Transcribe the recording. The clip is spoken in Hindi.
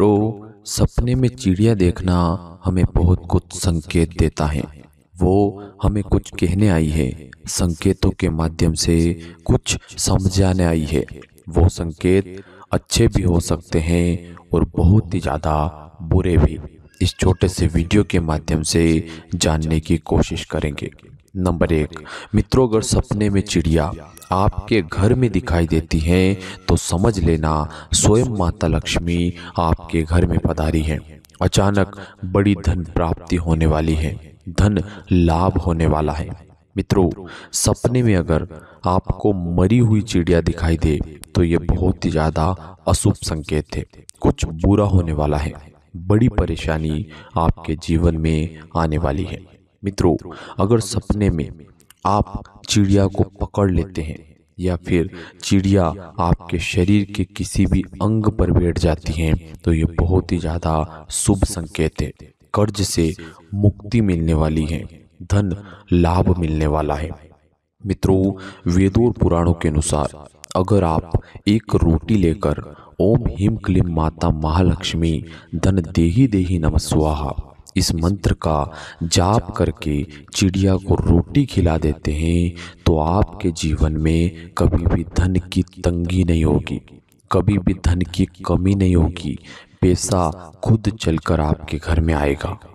मित्रों सपने में चिड़िया देखना हमें बहुत कुछ संकेत देता है वो हमें कुछ कहने आई है संकेतों के माध्यम से कुछ समझाने आई है वो संकेत अच्छे भी हो सकते हैं और बहुत ही ज़्यादा बुरे भी इस छोटे से वीडियो के माध्यम से जानने की कोशिश करेंगे नंबर एक मित्रों अगर सपने में चिड़िया आपके घर में दिखाई देती हैं तो समझ लेना स्वयं माता लक्ष्मी आपके घर में पधारी हैं अचानक बड़ी धन प्राप्ति होने वाली है धन लाभ होने वाला है मित्रों सपने में अगर आपको मरी हुई चिड़िया दिखाई दे तो ये बहुत ही ज़्यादा अशुभ संकेत है कुछ बुरा होने वाला है बड़ी परेशानी आपके जीवन में आने वाली है मित्रों अगर सपने में आप चिड़िया को पकड़ लेते हैं या फिर चिड़िया आपके शरीर के किसी भी अंग पर बैठ जाती है तो, तो ये बहुत ही ज़्यादा शुभ संकेत है कर्ज से मुक्ति मिलने वाली है धन लाभ मिलने वाला है मित्रों वेदों और पुराणों के अनुसार अगर आप एक रोटी लेकर ओम हिम क्लीम माता महालक्ष्मी धन देही देही नमस्वाहा इस मंत्र का जाप करके चिड़िया को रोटी खिला देते हैं तो आपके जीवन में कभी भी धन की तंगी नहीं होगी कभी भी धन की कमी नहीं होगी पैसा खुद चलकर आपके घर में आएगा